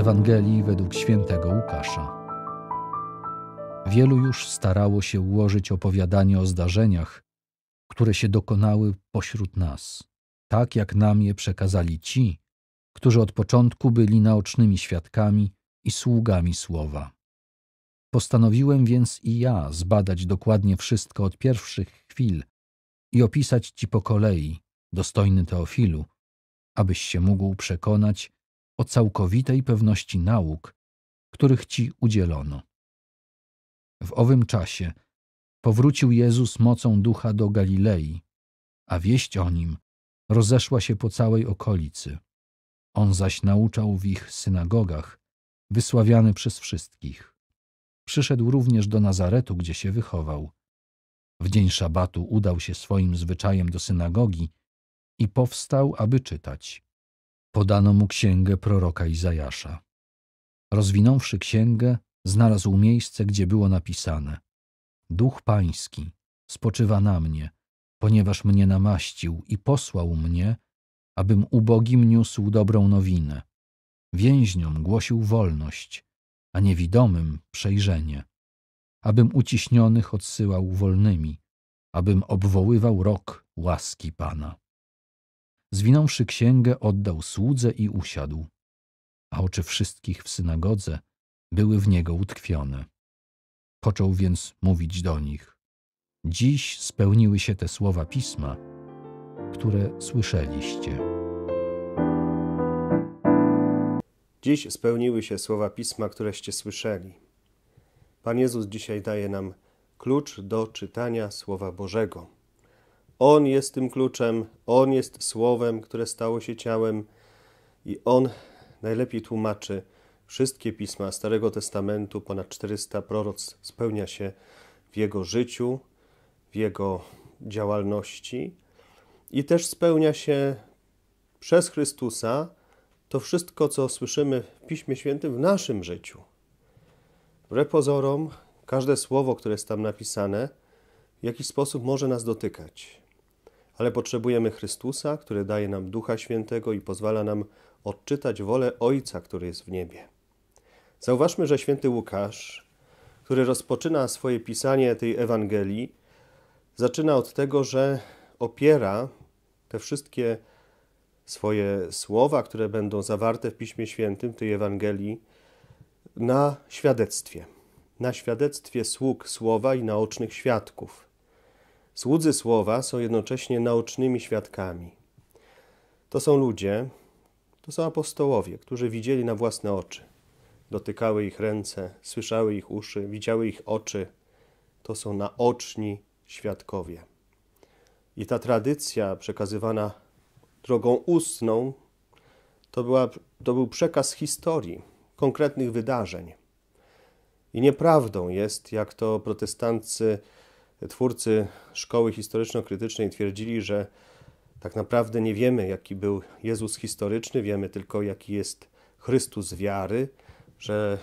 Ewangelii według świętego Łukasza. Wielu już starało się ułożyć opowiadanie o zdarzeniach, które się dokonały pośród nas, tak jak nam je przekazali ci, którzy od początku byli naocznymi świadkami i sługami słowa. Postanowiłem więc i ja zbadać dokładnie wszystko od pierwszych chwil i opisać ci po kolei, dostojny Teofilu, abyś się mógł przekonać, o całkowitej pewności nauk, których ci udzielono. W owym czasie powrócił Jezus mocą ducha do Galilei, a wieść o nim rozeszła się po całej okolicy. On zaś nauczał w ich synagogach, wysławiany przez wszystkich. Przyszedł również do Nazaretu, gdzie się wychował. W dzień szabatu udał się swoim zwyczajem do synagogi i powstał, aby czytać podano mu księgę proroka Izajasza. Rozwinąwszy księgę, znalazł miejsce, gdzie było napisane: Duch Pański spoczywa na mnie, ponieważ mnie namaścił i posłał mnie, abym ubogim niósł dobrą nowinę. Więźniom głosił wolność, a niewidomym przejrzenie. Abym uciśnionych odsyłał wolnymi, abym obwoływał rok łaski Pana. Zwinąwszy księgę, oddał słudze i usiadł, a oczy wszystkich w synagodze były w niego utkwione. Począł więc mówić do nich. Dziś spełniły się te słowa pisma, które słyszeliście. Dziś spełniły się słowa pisma, któreście słyszeli. Pan Jezus dzisiaj daje nam klucz do czytania Słowa Bożego. On jest tym kluczem, On jest słowem, które stało się ciałem i On najlepiej tłumaczy wszystkie pisma Starego Testamentu, ponad 400 proroc spełnia się w Jego życiu, w Jego działalności i też spełnia się przez Chrystusa to wszystko, co słyszymy w Piśmie Świętym w naszym życiu. Repozorom każde słowo, które jest tam napisane, w jakiś sposób może nas dotykać ale potrzebujemy Chrystusa, który daje nam Ducha Świętego i pozwala nam odczytać wolę Ojca, który jest w niebie. Zauważmy, że święty Łukasz, który rozpoczyna swoje pisanie tej Ewangelii, zaczyna od tego, że opiera te wszystkie swoje słowa, które będą zawarte w Piśmie Świętym, tej Ewangelii, na świadectwie. Na świadectwie sług słowa i naocznych świadków. Słudzy słowa są jednocześnie naocznymi świadkami. To są ludzie, to są apostołowie, którzy widzieli na własne oczy. Dotykały ich ręce, słyszały ich uszy, widziały ich oczy. To są naoczni świadkowie. I ta tradycja przekazywana drogą ustną to, była, to był przekaz historii, konkretnych wydarzeń. I nieprawdą jest, jak to protestanccy twórcy szkoły historyczno-krytycznej twierdzili, że tak naprawdę nie wiemy, jaki był Jezus historyczny, wiemy tylko, jaki jest Chrystus wiary, że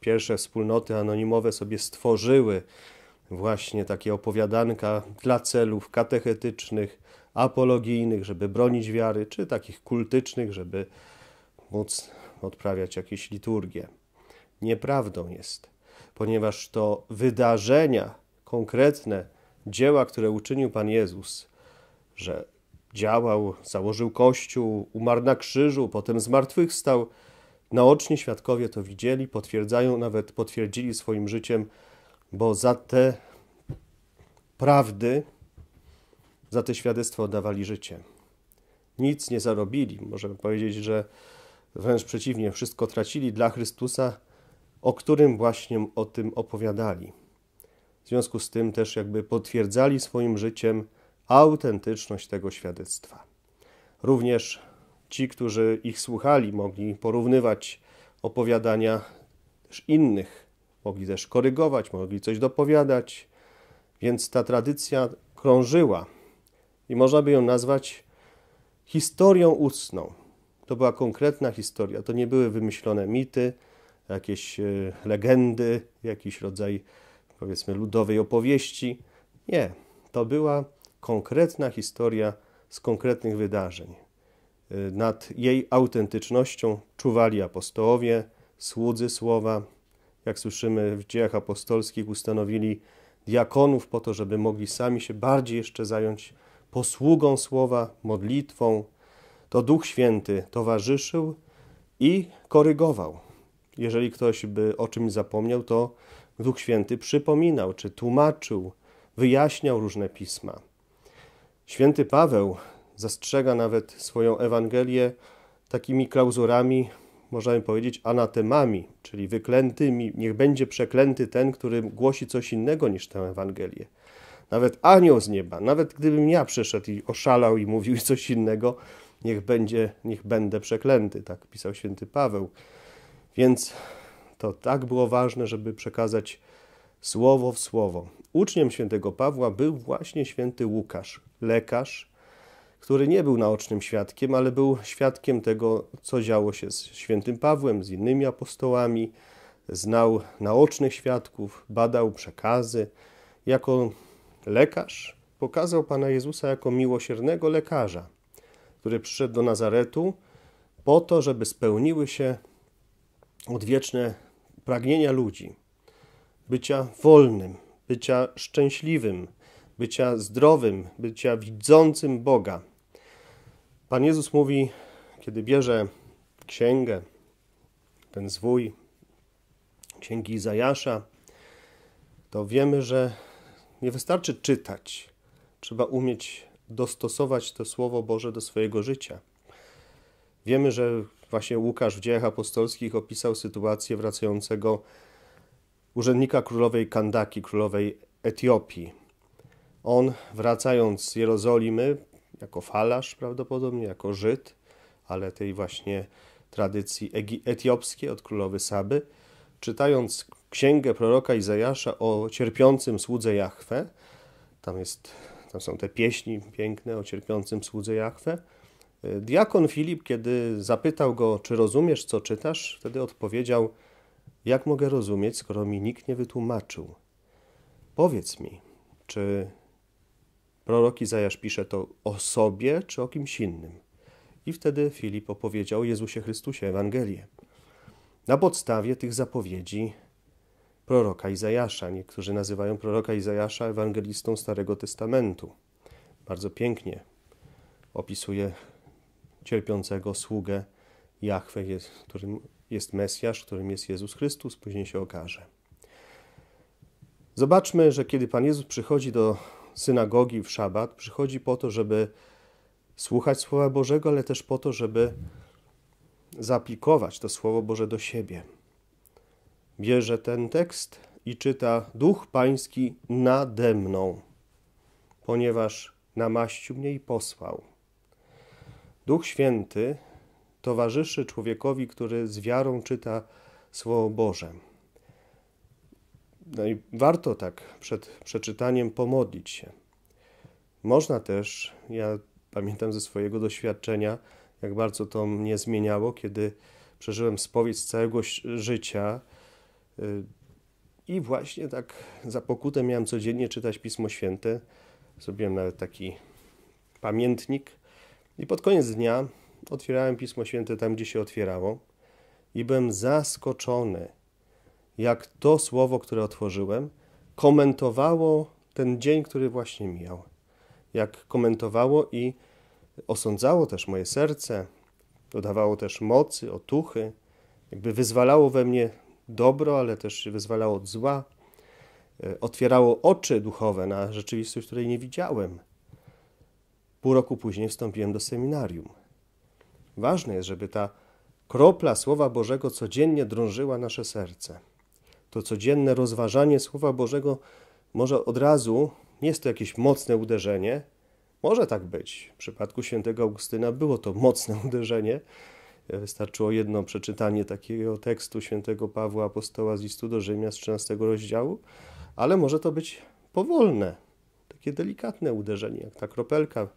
pierwsze wspólnoty anonimowe sobie stworzyły właśnie takie opowiadanka dla celów katechetycznych, apologijnych, żeby bronić wiary, czy takich kultycznych, żeby móc odprawiać jakieś liturgie. Nieprawdą jest, ponieważ to wydarzenia konkretne dzieła, które uczynił Pan Jezus, że działał, założył kościół, umarł na krzyżu, potem zmartwychwstał. Naocznie świadkowie to widzieli, potwierdzają, nawet potwierdzili swoim życiem, bo za te prawdy, za te świadectwo oddawali życie. Nic nie zarobili. Możemy powiedzieć, że wręcz przeciwnie, wszystko tracili dla Chrystusa, o którym właśnie o tym opowiadali w związku z tym też jakby potwierdzali swoim życiem autentyczność tego świadectwa. Również ci, którzy ich słuchali, mogli porównywać opowiadania też innych, mogli też korygować, mogli coś dopowiadać, więc ta tradycja krążyła i można by ją nazwać historią ustną. To była konkretna historia, to nie były wymyślone mity, jakieś e, legendy, jakiś rodzaj powiedzmy ludowej opowieści. Nie, to była konkretna historia z konkretnych wydarzeń. Y, nad jej autentycznością czuwali apostołowie, słudzy słowa. Jak słyszymy w dziejach apostolskich, ustanowili diakonów po to, żeby mogli sami się bardziej jeszcze zająć posługą słowa, modlitwą. To Duch Święty towarzyszył i korygował. Jeżeli ktoś by o czymś zapomniał, to Duch Święty przypominał, czy tłumaczył, wyjaśniał różne pisma. Święty Paweł zastrzega nawet swoją Ewangelię takimi klauzurami, możemy powiedzieć, anatemami, czyli wyklętymi. Niech będzie przeklęty ten, który głosi coś innego niż tę Ewangelię. Nawet anioł z nieba, nawet gdybym ja przyszedł i oszalał i mówił coś innego, niech będzie, niech będę przeklęty, tak pisał święty Paweł. Więc to tak było ważne, żeby przekazać słowo w słowo. Uczniem świętego Pawła był właśnie święty Łukasz, lekarz, który nie był naocznym świadkiem, ale był świadkiem tego, co działo się z świętym Pawłem, z innymi apostołami. Znał naocznych świadków, badał przekazy. Jako lekarz pokazał Pana Jezusa jako miłosiernego lekarza, który przyszedł do Nazaretu po to, żeby spełniły się odwieczne pragnienia ludzi, bycia wolnym, bycia szczęśliwym, bycia zdrowym, bycia widzącym Boga. Pan Jezus mówi, kiedy bierze księgę, ten zwój, księgi Izajasza, to wiemy, że nie wystarczy czytać. Trzeba umieć dostosować to Słowo Boże do swojego życia. Wiemy, że właśnie Łukasz w dziejach apostolskich opisał sytuację wracającego urzędnika królowej Kandaki, królowej Etiopii. On wracając z Jerozolimy, jako falarz prawdopodobnie, jako Żyd, ale tej właśnie tradycji etiopskiej od królowy Saby, czytając księgę proroka Izajasza o cierpiącym słudze Jahwe, tam, jest, tam są te pieśni piękne o cierpiącym słudze Jahwe, Diakon Filip, kiedy zapytał go, czy rozumiesz, co czytasz, wtedy odpowiedział: Jak mogę rozumieć, skoro mi nikt nie wytłumaczył? Powiedz mi, czy prorok Izajasz pisze to o sobie, czy o kimś innym? I wtedy Filip opowiedział Jezusie Chrystusie Ewangelię. Na podstawie tych zapowiedzi proroka Izajasza, niektórzy nazywają proroka Izajasza ewangelistą Starego Testamentu. Bardzo pięknie opisuje cierpiącego sługę Jahwe, jest, którym jest Mesjasz, którym jest Jezus Chrystus, później się okaże. Zobaczmy, że kiedy Pan Jezus przychodzi do synagogi w szabat, przychodzi po to, żeby słuchać Słowa Bożego, ale też po to, żeby zaaplikować to Słowo Boże do siebie. Bierze ten tekst i czyta: Duch Pański nade mną, ponieważ namaścił mnie i posłał Duch Święty towarzyszy człowiekowi, który z wiarą czyta Słowo Boże. No i warto tak przed przeczytaniem pomodlić się. Można też, ja pamiętam ze swojego doświadczenia, jak bardzo to mnie zmieniało, kiedy przeżyłem spowiedź z całego życia y, i właśnie tak za pokutę miałem codziennie czytać Pismo Święte. Zrobiłem nawet taki pamiętnik i pod koniec dnia otwierałem Pismo Święte tam, gdzie się otwierało i byłem zaskoczony, jak to słowo, które otworzyłem, komentowało ten dzień, który właśnie mijał. Jak komentowało i osądzało też moje serce, dodawało też mocy, otuchy, jakby wyzwalało we mnie dobro, ale też wyzwalało od zła, e, otwierało oczy duchowe na rzeczywistość, której nie widziałem. Pół roku później wstąpiłem do seminarium. Ważne jest, żeby ta kropla Słowa Bożego codziennie drążyła nasze serce. To codzienne rozważanie Słowa Bożego może od razu, nie jest to jakieś mocne uderzenie, może tak być. W przypadku świętego Augustyna było to mocne uderzenie. Wystarczyło jedno przeczytanie takiego tekstu świętego Pawła Apostoła z listu do Rzymia z 13 rozdziału, ale może to być powolne, takie delikatne uderzenie, jak ta kropelka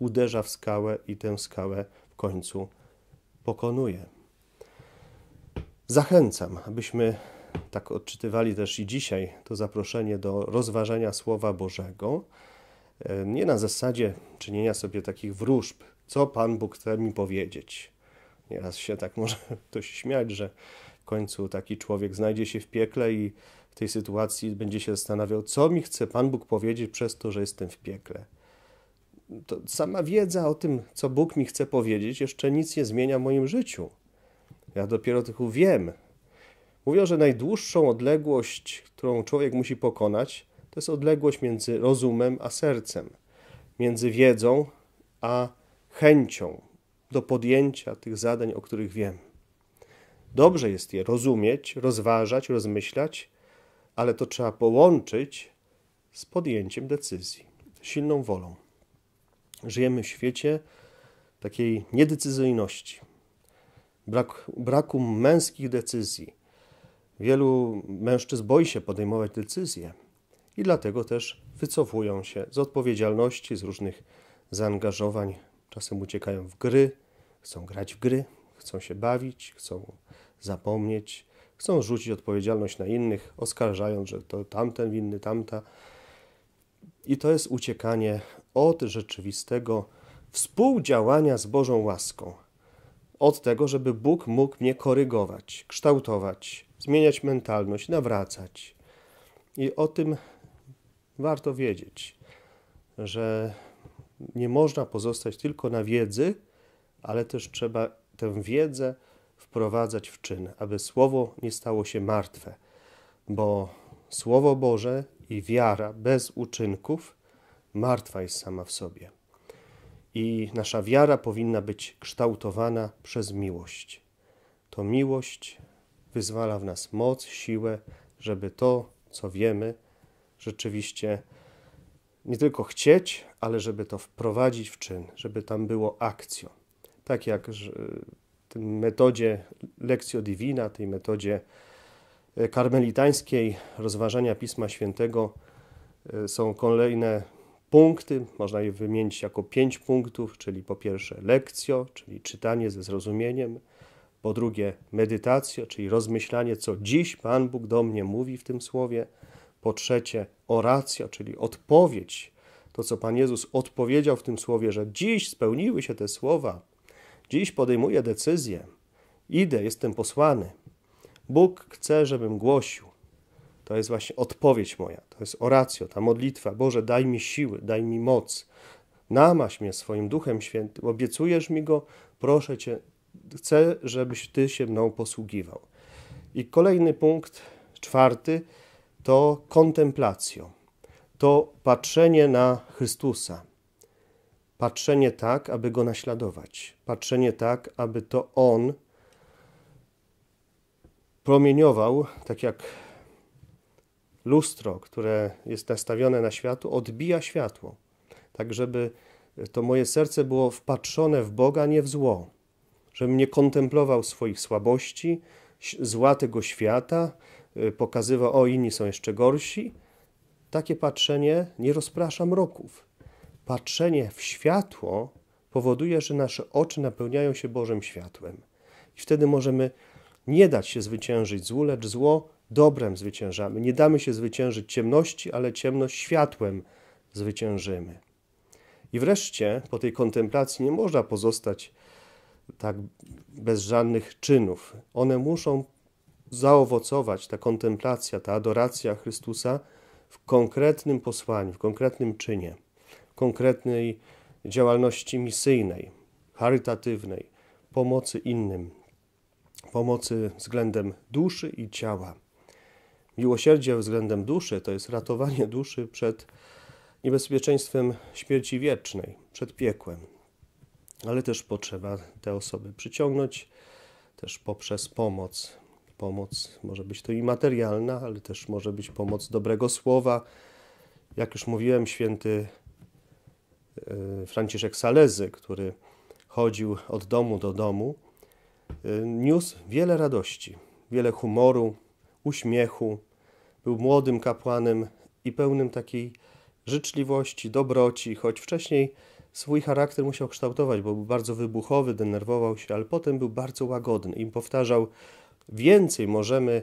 uderza w skałę i tę skałę w końcu pokonuje. Zachęcam, abyśmy tak odczytywali też i dzisiaj to zaproszenie do rozważania Słowa Bożego, e, nie na zasadzie czynienia sobie takich wróżb, co Pan Bóg chce mi powiedzieć. Nieraz się tak może ktoś śmiać, że w końcu taki człowiek znajdzie się w piekle i w tej sytuacji będzie się zastanawiał, co mi chce Pan Bóg powiedzieć przez to, że jestem w piekle to sama wiedza o tym, co Bóg mi chce powiedzieć, jeszcze nic nie zmienia w moim życiu. Ja dopiero tylko wiem. Mówią, że najdłuższą odległość, którą człowiek musi pokonać, to jest odległość między rozumem a sercem, między wiedzą a chęcią do podjęcia tych zadań, o których wiem. Dobrze jest je rozumieć, rozważać, rozmyślać, ale to trzeba połączyć z podjęciem decyzji, silną wolą. Żyjemy w świecie takiej niedecyzyjności, brak, braku męskich decyzji. Wielu mężczyzn boi się podejmować decyzje i dlatego też wycofują się z odpowiedzialności, z różnych zaangażowań. Czasem uciekają w gry, chcą grać w gry, chcą się bawić, chcą zapomnieć, chcą rzucić odpowiedzialność na innych, oskarżając, że to tamten winny, tamta. I to jest uciekanie od rzeczywistego współdziałania z Bożą łaską. Od tego, żeby Bóg mógł mnie korygować, kształtować, zmieniać mentalność, nawracać. I o tym warto wiedzieć, że nie można pozostać tylko na wiedzy, ale też trzeba tę wiedzę wprowadzać w czyn, aby słowo nie stało się martwe, bo słowo Boże i wiara bez uczynków martwa jest sama w sobie. I nasza wiara powinna być kształtowana przez miłość. To miłość wyzwala w nas moc, siłę, żeby to, co wiemy, rzeczywiście nie tylko chcieć, ale żeby to wprowadzić w czyn, żeby tam było akcją. Tak jak w metodzie Lectio Divina, tej metodzie karmelitańskiej rozważania Pisma Świętego e, są kolejne punkty, można je wymienić jako pięć punktów, czyli po pierwsze lekcjo, czyli czytanie ze zrozumieniem, po drugie medytacja, czyli rozmyślanie, co dziś Pan Bóg do mnie mówi w tym słowie, po trzecie oracja, czyli odpowiedź, to co Pan Jezus odpowiedział w tym słowie, że dziś spełniły się te słowa, dziś podejmuję decyzję, idę, jestem posłany. Bóg chce, żebym głosił. To jest właśnie odpowiedź moja, to jest oracjo, ta modlitwa. Boże, daj mi siły, daj mi moc, namaś mnie swoim Duchem Świętym, obiecujesz mi go, proszę Cię, chcę, żebyś Ty się mną posługiwał. I kolejny punkt, czwarty, to kontemplacją, to patrzenie na Chrystusa. Patrzenie tak, aby go naśladować, patrzenie tak, aby to On promieniował, tak jak lustro, które jest nastawione na światło, odbija światło, tak żeby to moje serce było wpatrzone w Boga, nie w zło, żebym nie kontemplował swoich słabości, zła tego świata, y, pokazywał, o inni są jeszcze gorsi. Takie patrzenie nie rozprasza mroków. Patrzenie w światło powoduje, że nasze oczy napełniają się Bożym światłem. I wtedy możemy nie dać się zwyciężyć złu, lecz zło dobrem zwyciężamy. Nie damy się zwyciężyć ciemności, ale ciemność światłem zwyciężymy. I wreszcie po tej kontemplacji nie można pozostać tak bez żadnych czynów. One muszą zaowocować, ta kontemplacja, ta adoracja Chrystusa w konkretnym posłaniu, w konkretnym czynie, w konkretnej działalności misyjnej, charytatywnej, pomocy innym, pomocy względem duszy i ciała. Miłosierdzie względem duszy to jest ratowanie duszy przed niebezpieczeństwem śmierci wiecznej, przed piekłem. Ale też potrzeba te osoby przyciągnąć też poprzez pomoc. Pomoc może być to i materialna, ale też może być pomoc dobrego słowa. Jak już mówiłem, święty e, Franciszek Salezy, który chodził od domu do domu, Y, niósł wiele radości, wiele humoru, uśmiechu. Był młodym kapłanem i pełnym takiej życzliwości, dobroci, choć wcześniej swój charakter musiał kształtować, bo był bardzo wybuchowy, denerwował się, ale potem był bardzo łagodny. I powtarzał, więcej możemy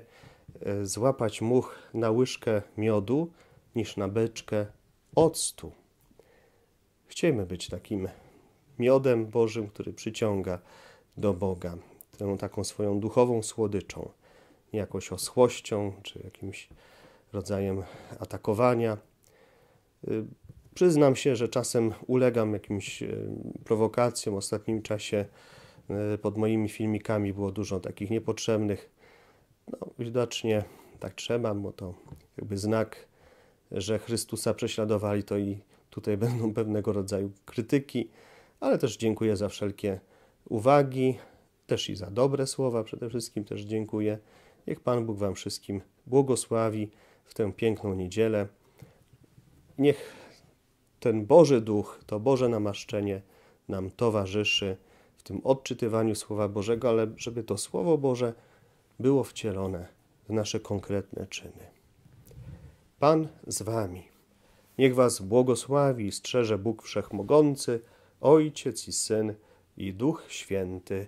y, złapać much na łyżkę miodu niż na beczkę octu. Chcemy być takim miodem Bożym, który przyciąga do Boga tę taką swoją duchową słodyczą, jakąś osłością czy jakimś rodzajem atakowania. Y, przyznam się, że czasem ulegam jakimś y, prowokacjom. W ostatnim czasie y, pod moimi filmikami było dużo takich niepotrzebnych. No, widocznie tak trzeba, bo to jakby znak, że Chrystusa prześladowali, to i tutaj będą pewnego rodzaju krytyki, ale też dziękuję za wszelkie uwagi też i za dobre słowa. Przede wszystkim też dziękuję. Niech Pan Bóg Wam wszystkim błogosławi w tę piękną niedzielę. Niech ten Boży Duch, to Boże namaszczenie nam towarzyszy w tym odczytywaniu Słowa Bożego, ale żeby to Słowo Boże było wcielone w nasze konkretne czyny. Pan z Wami. Niech Was błogosławi i strzeże Bóg Wszechmogący, Ojciec i Syn i Duch Święty.